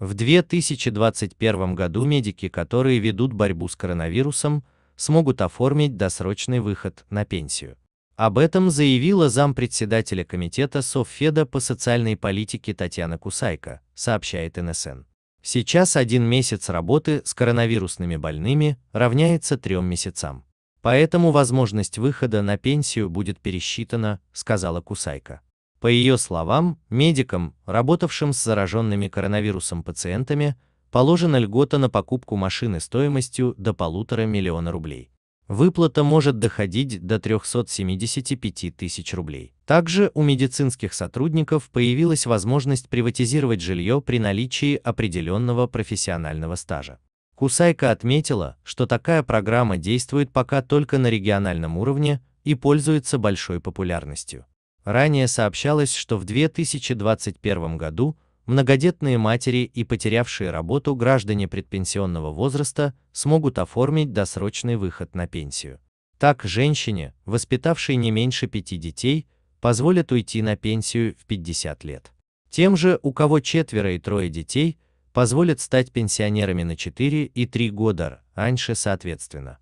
В 2021 году медики, которые ведут борьбу с коронавирусом, смогут оформить досрочный выход на пенсию. Об этом заявила зампредседателя комитета Совфеда по социальной политике Татьяна Кусайко, сообщает НСН. Сейчас один месяц работы с коронавирусными больными равняется трем месяцам. Поэтому возможность выхода на пенсию будет пересчитана, сказала Кусайко. По ее словам, медикам, работавшим с зараженными коронавирусом пациентами, положена льгота на покупку машины стоимостью до полутора миллиона рублей. Выплата может доходить до 375 тысяч рублей. Также у медицинских сотрудников появилась возможность приватизировать жилье при наличии определенного профессионального стажа. Кусайка отметила, что такая программа действует пока только на региональном уровне и пользуется большой популярностью. Ранее сообщалось, что в 2021 году многодетные матери и потерявшие работу граждане предпенсионного возраста смогут оформить досрочный выход на пенсию. Так женщине, воспитавшей не меньше пяти детей, позволят уйти на пенсию в 50 лет. Тем же, у кого четверо и трое детей, позволят стать пенсионерами на 4 и 3 года раньше соответственно.